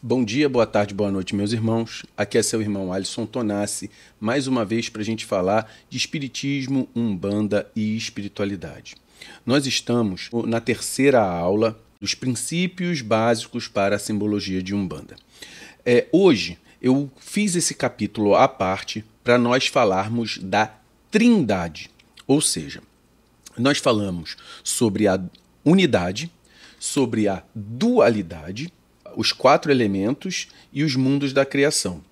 Bom dia, boa tarde, boa noite, meus irmãos. Aqui é seu irmão Alisson Tonassi, mais uma vez para a gente falar de Espiritismo, Umbanda e Espiritualidade. Nós estamos na terceira aula dos princípios básicos para a simbologia de Umbanda. É, hoje eu fiz esse capítulo à parte para nós falarmos da Trindade, ou seja, nós falamos sobre a unidade, sobre a dualidade os quatro elementos e os mundos da criação.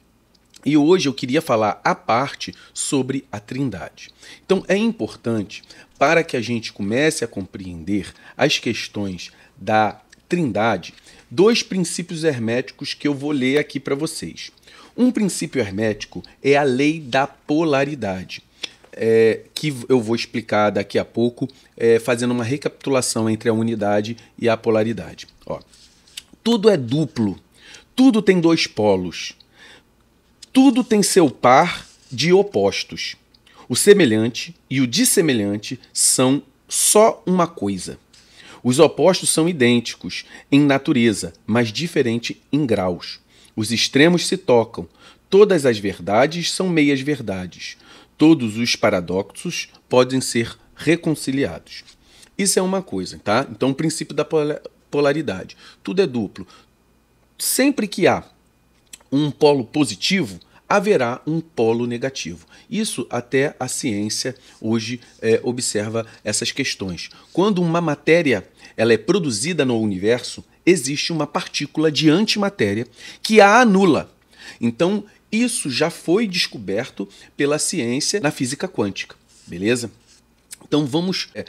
E hoje eu queria falar à parte sobre a Trindade. Então é importante para que a gente comece a compreender as questões da Trindade, dois princípios herméticos que eu vou ler aqui para vocês. Um princípio hermético é a lei da polaridade. É, que eu vou explicar daqui a pouco, é, fazendo uma recapitulação entre a unidade e a polaridade. Ó, tudo é duplo, tudo tem dois polos, tudo tem seu par de opostos. O semelhante e o dissemelhante são só uma coisa. Os opostos são idênticos em natureza, mas diferente em graus. Os extremos se tocam. Todas as verdades são meias verdades. Todos os paradoxos podem ser reconciliados. Isso é uma coisa, tá? Então, o princípio da polaridade. Tudo é duplo. Sempre que há um polo positivo, haverá um polo negativo. Isso até a ciência hoje é, observa essas questões. Quando uma matéria ela é produzida no universo, existe uma partícula de antimatéria que a anula. Então, isso já foi descoberto pela ciência na física quântica, beleza? Então, vamos é,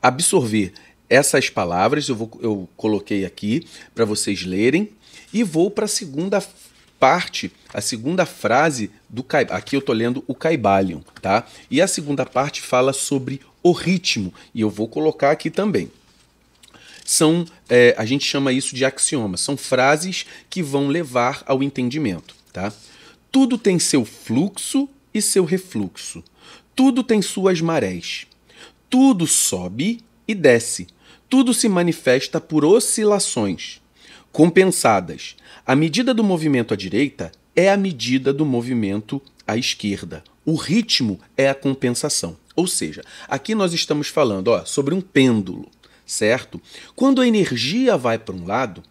absorver essas palavras eu, vou, eu coloquei aqui para vocês lerem e vou para a segunda parte, a segunda frase do aqui eu estou lendo o Caibalion, tá? E a segunda parte fala sobre o ritmo e eu vou colocar aqui também. São é, a gente chama isso de axioma, são frases que vão levar ao entendimento, tá? Tudo tem seu fluxo e seu refluxo. Tudo tem suas marés. Tudo sobe e desce tudo se manifesta por oscilações compensadas. A medida do movimento à direita é a medida do movimento à esquerda. O ritmo é a compensação. Ou seja, aqui nós estamos falando ó, sobre um pêndulo, certo? Quando a energia vai para um lado,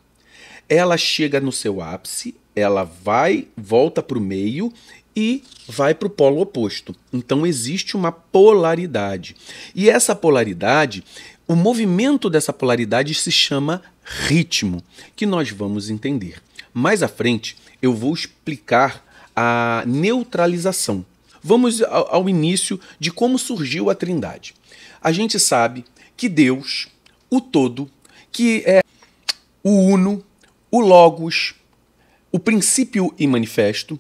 ela chega no seu ápice, ela vai, volta para o meio e vai para o polo oposto. Então existe uma polaridade. E essa polaridade o movimento dessa polaridade se chama ritmo, que nós vamos entender. Mais à frente, eu vou explicar a neutralização. Vamos ao início de como surgiu a Trindade. A gente sabe que Deus, o todo, que é o Uno, o Logos, o princípio e manifesto,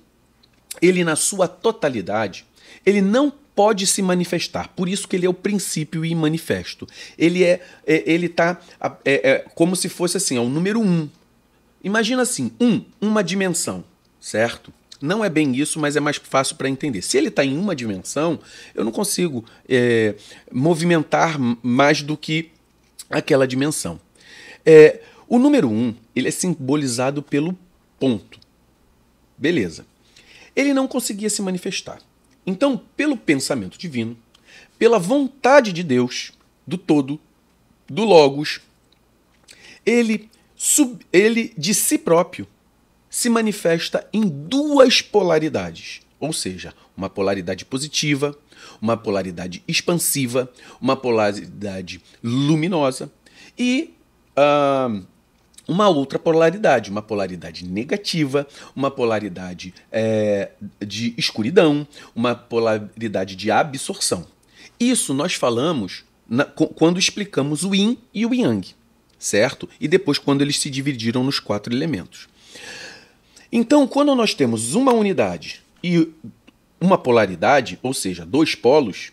ele na sua totalidade, ele não pode se manifestar. Por isso que ele é o princípio e manifesto. Ele é, é ele tá é, é, como se fosse assim, é o número um. Imagina assim, um, uma dimensão, certo? Não é bem isso, mas é mais fácil para entender. Se ele está em uma dimensão, eu não consigo é, movimentar mais do que aquela dimensão. É, o número um, ele é simbolizado pelo ponto. Beleza. Ele não conseguia se manifestar. Então, pelo pensamento divino, pela vontade de Deus, do todo, do Logos, ele, sub, ele de si próprio se manifesta em duas polaridades, ou seja, uma polaridade positiva, uma polaridade expansiva, uma polaridade luminosa e uh, uma outra polaridade, uma polaridade negativa, uma polaridade é, de escuridão, uma polaridade de absorção. Isso nós falamos na, quando explicamos o yin e o yang, certo? E depois quando eles se dividiram nos quatro elementos. Então, quando nós temos uma unidade e uma polaridade, ou seja, dois polos,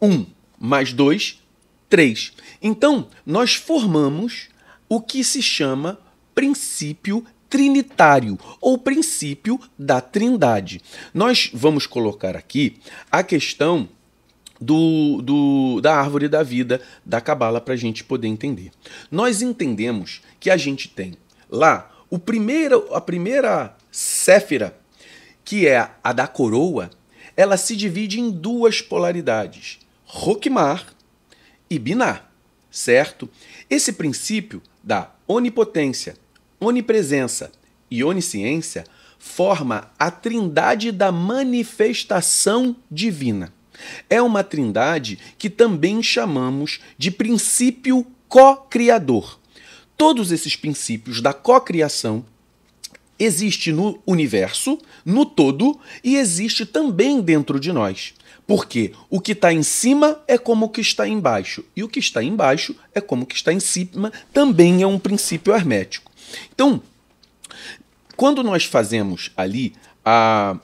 um mais dois, três. Então, nós formamos o que se chama princípio trinitário ou princípio da trindade. Nós vamos colocar aqui a questão do, do, da árvore da vida da Cabala para a gente poder entender. Nós entendemos que a gente tem lá o primeiro, a primeira séfira, que é a da coroa, ela se divide em duas polaridades, Roquimar e Binar certo? Esse princípio da onipotência, onipresença e onisciência forma a trindade da manifestação divina. É uma trindade que também chamamos de princípio co-criador. Todos esses princípios da co-criação existe no universo, no todo, e existe também dentro de nós. Porque o que está em cima é como o que está embaixo, e o que está embaixo é como o que está em cima, também é um princípio hermético. Então, quando nós fazemos ali a,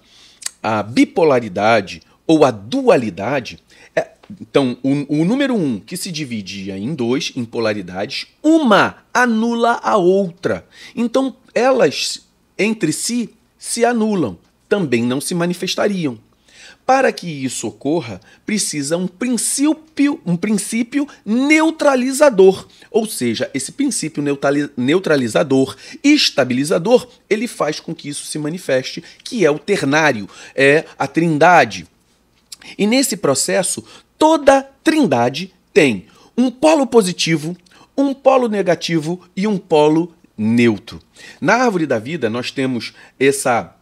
a bipolaridade ou a dualidade, é, então o, o número um, que se dividia em dois, em polaridades, uma anula a outra. Então, elas entre si se anulam, também não se manifestariam. Para que isso ocorra, precisa um princípio, um princípio neutralizador. Ou seja, esse princípio neutralizador, estabilizador, ele faz com que isso se manifeste, que é o ternário, é a trindade. E nesse processo, toda trindade tem um polo positivo, um polo negativo e um polo neutro. Na árvore da vida nós temos essa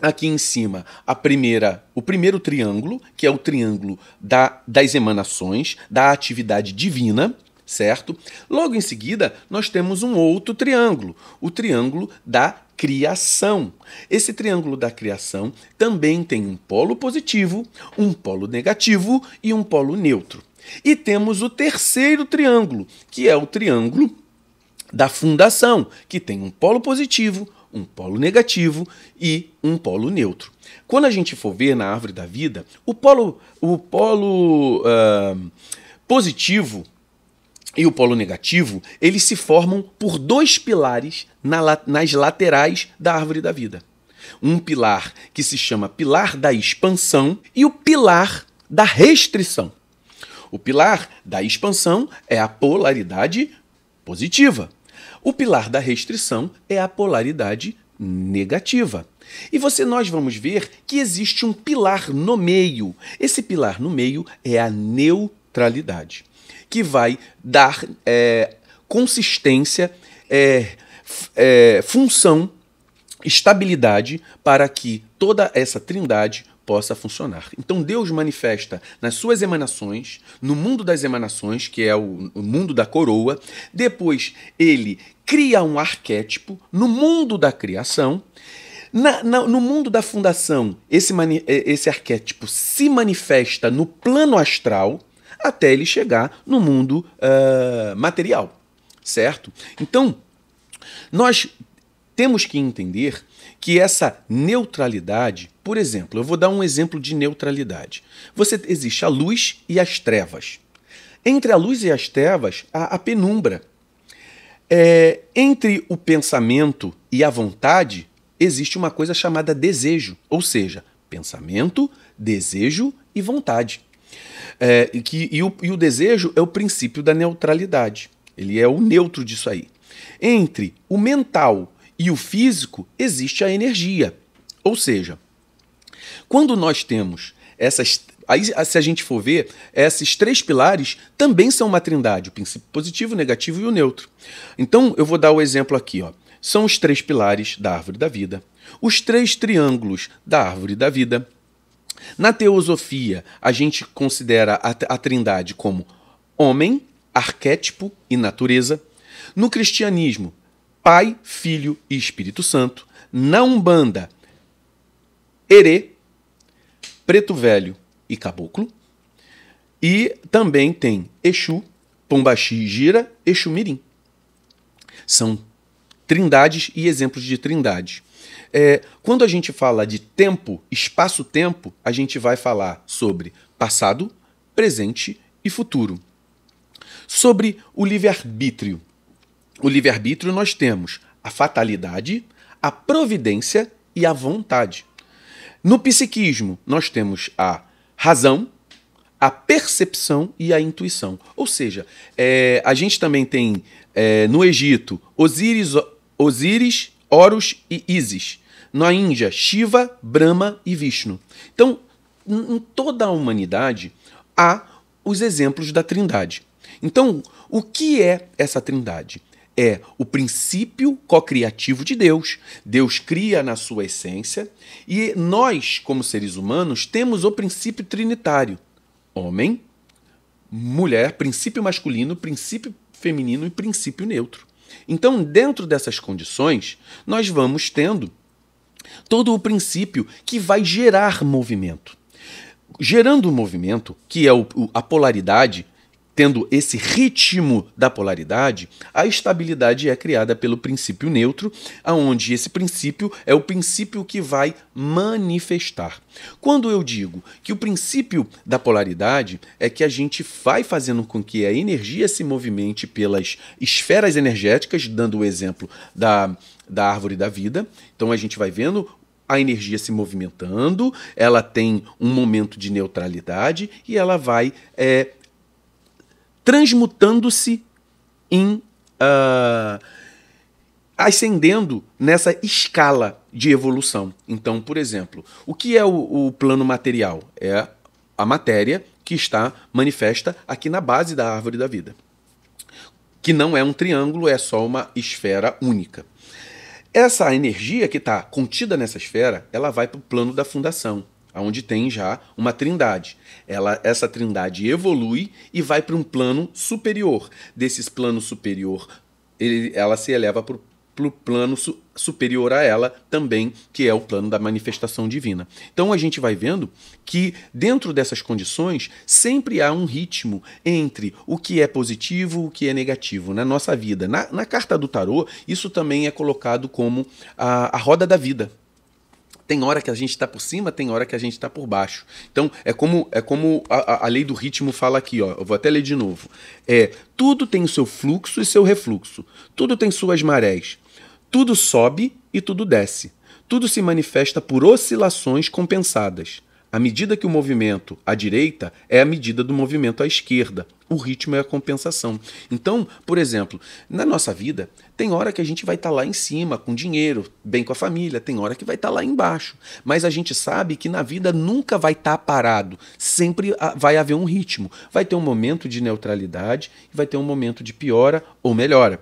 aqui em cima a primeira o primeiro triângulo que é o triângulo da, das emanações da atividade divina certo logo em seguida nós temos um outro triângulo o triângulo da criação esse triângulo da criação também tem um polo positivo um polo negativo e um polo neutro e temos o terceiro triângulo que é o triângulo da fundação, que tem um polo positivo, um polo negativo e um polo neutro. Quando a gente for ver na árvore da vida, o polo, o polo uh, positivo e o polo negativo, eles se formam por dois pilares na, nas laterais da árvore da vida. Um pilar que se chama pilar da expansão e o pilar da restrição. O pilar da expansão é a polaridade positiva. O pilar da restrição é a polaridade negativa. E você nós vamos ver que existe um pilar no meio. Esse pilar no meio é a neutralidade, que vai dar é, consistência, é, é, função, estabilidade para que toda essa trindade possa funcionar. Então Deus manifesta nas suas emanações, no mundo das emanações, que é o, o mundo da coroa, depois ele cria um arquétipo no mundo da criação. Na, na, no mundo da fundação, esse, mani, é, esse arquétipo se manifesta no plano astral até ele chegar no mundo uh, material, certo? Então, nós temos que entender que essa neutralidade, por exemplo, eu vou dar um exemplo de neutralidade. Você existe a luz e as trevas. Entre a luz e as trevas há a penumbra. É, entre o pensamento e a vontade existe uma coisa chamada desejo, ou seja, pensamento, desejo e vontade. É, que, e, o, e o desejo é o princípio da neutralidade. Ele é o neutro disso aí. Entre o mental e o físico, existe a energia. Ou seja, quando nós temos essas. Aí, se a gente for ver, esses três pilares também são uma trindade: o princípio positivo, o negativo e o neutro. Então, eu vou dar o exemplo aqui. Ó. São os três pilares da árvore da vida, os três triângulos da árvore da vida. Na teosofia, a gente considera a, a trindade como homem, arquétipo e natureza. No cristianismo, Pai, Filho e Espírito Santo, na Umbanda, Herê, Preto Velho e Caboclo. E também tem Exu, Pombaxi Gira, Exu Mirim. São trindades e exemplos de trindade. É, quando a gente fala de tempo, espaço-tempo, a gente vai falar sobre passado, presente e futuro. Sobre o livre-arbítrio o livre-arbítrio nós temos a fatalidade, a providência e a vontade. No psiquismo, nós temos a razão, a percepção e a intuição. Ou seja, é, a gente também tem é, no Egito Osíris, Osíris, Horus e Isis. Na Índia, Shiva, Brahma e Vishnu. Então, em toda a humanidade, há os exemplos da trindade. Então, o que é essa trindade? é o princípio co-criativo de Deus. Deus cria na sua essência e nós, como seres humanos, temos o princípio trinitário: homem, mulher, princípio masculino, princípio feminino e princípio neutro. Então, dentro dessas condições, nós vamos tendo todo o princípio que vai gerar movimento. Gerando o movimento, que é o, a polaridade Tendo esse ritmo da polaridade, a estabilidade é criada pelo princípio neutro, aonde esse princípio é o princípio que vai manifestar. Quando eu digo que o princípio da polaridade é que a gente vai fazendo com que a energia se movimente pelas esferas energéticas, dando o exemplo da, da árvore da vida, então a gente vai vendo a energia se movimentando, ela tem um momento de neutralidade e ela vai é, transmutando-se em. Uh, ascendendo nessa escala de evolução. Então, por exemplo, o que é o, o plano material? É a matéria que está manifesta aqui na base da árvore da vida. Que não é um triângulo, é só uma esfera única. Essa energia que está contida nessa esfera, ela vai para o plano da fundação, onde tem já uma trindade. Ela, essa trindade evolui e vai para um plano superior. Desses plano superior, ele, ela se eleva para o plano su, superior a ela também, que é o plano da manifestação divina. Então a gente vai vendo que dentro dessas condições sempre há um ritmo entre o que é positivo, o que é negativo na nossa vida. Na, na carta do tarô, isso também é colocado como a, a roda da vida. Tem hora que a gente está por cima, tem hora que a gente está por baixo. Então, é como, é como a, a, lei do ritmo fala aqui, ó. Eu vou até ler de novo. É, tudo tem o seu fluxo e seu refluxo. Tudo tem suas marés. Tudo sobe e tudo desce. Tudo se manifesta por oscilações compensadas. A medida que o movimento à direita é a medida do movimento à esquerda. O ritmo é a compensação. Então, por exemplo, na nossa vida, tem hora que a gente vai estar tá lá em cima, com dinheiro, bem com a família, tem hora que vai estar tá lá embaixo. Mas a gente sabe que na vida nunca vai estar tá parado. Sempre ah, vai haver um ritmo. Vai ter um momento de neutralidade e vai ter um momento de piora ou melhora.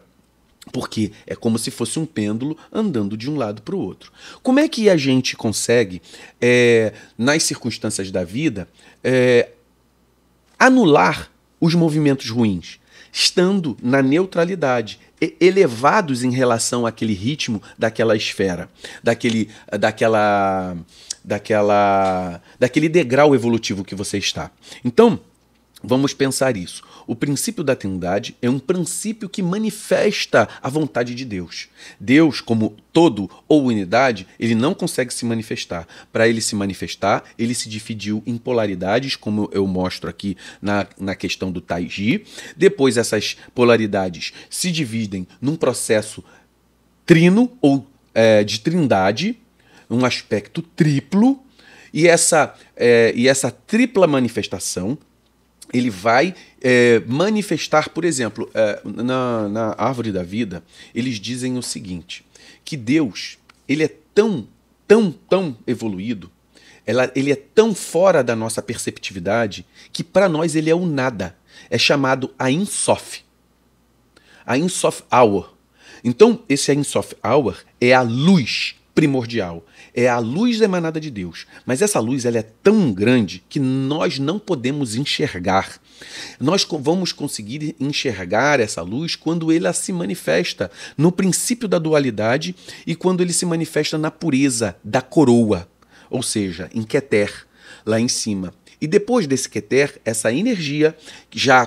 Porque é como se fosse um pêndulo andando de um lado para o outro. Como é que a gente consegue, é, nas circunstâncias da vida, é, anular os movimentos ruins? Estando na neutralidade, elevados em relação àquele ritmo daquela esfera, daquele, daquela, daquela, daquele degrau evolutivo que você está. Então, Vamos pensar isso. O princípio da Trindade é um princípio que manifesta a vontade de Deus. Deus, como todo ou unidade, ele não consegue se manifestar. Para ele se manifestar, ele se dividiu em polaridades, como eu mostro aqui na, na questão do Taiji. Depois, essas polaridades se dividem num processo trino ou é, de trindade, um aspecto triplo. E essa, é, e essa tripla manifestação ele vai é, manifestar, por exemplo, é, na, na árvore da vida, eles dizem o seguinte: que Deus ele é tão, tão, tão evoluído, ela, ele é tão fora da nossa perceptividade que para nós ele é o nada. É chamado a Insof, a Insof Hour. Então esse Insof Hour é a luz primordial, é a luz emanada de Deus. Mas essa luz ela é tão grande que nós não podemos enxergar. Nós vamos conseguir enxergar essa luz quando ela se manifesta no princípio da dualidade e quando ele se manifesta na pureza da coroa, ou seja, em Keter, lá em cima. E depois desse Keter, essa energia já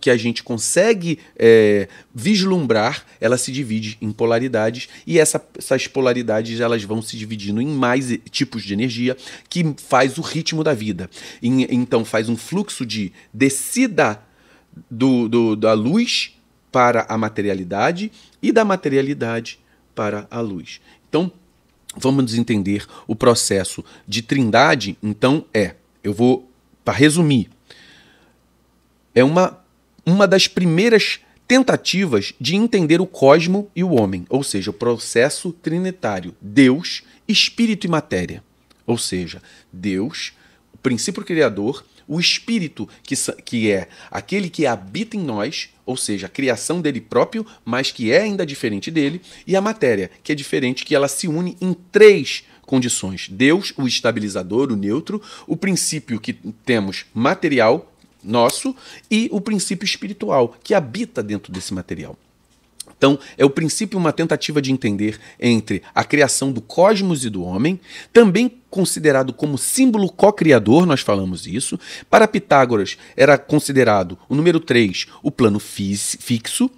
que a gente consegue é, vislumbrar, ela se divide em polaridades e essa, essas polaridades elas vão se dividindo em mais tipos de energia que faz o ritmo da vida. E, então faz um fluxo de descida do, do, da luz para a materialidade e da materialidade para a luz. Então vamos entender o processo de trindade. Então é eu vou para resumir, é uma, uma das primeiras tentativas de entender o cosmo e o homem, ou seja, o processo trinitário, Deus, espírito e matéria. Ou seja, Deus, o princípio criador, o espírito que, que é aquele que habita em nós, ou seja, a criação dele próprio, mas que é ainda diferente dele, e a matéria, que é diferente, que ela se une em três condições. Deus, o estabilizador, o neutro, o princípio que temos material nosso e o princípio espiritual que habita dentro desse material. Então, é o princípio uma tentativa de entender entre a criação do cosmos e do homem, também considerado como símbolo co-criador, nós falamos isso. Para Pitágoras, era considerado o número 3, o plano fixo,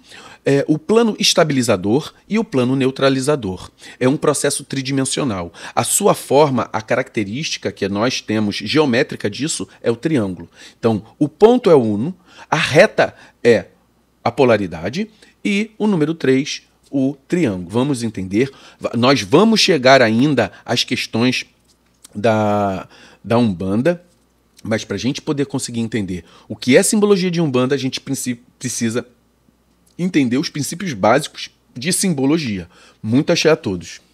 é, o plano estabilizador e o plano neutralizador. É um processo tridimensional. A sua forma, a característica que nós temos geométrica disso é o triângulo. Então, o ponto é o uno, a reta é a polaridade e o número 3, o triângulo. Vamos entender, nós vamos chegar ainda às questões da, da Umbanda, mas para a gente poder conseguir entender o que é simbologia de Umbanda, a gente precisa entender os princípios básicos de simbologia. Muito axé a todos.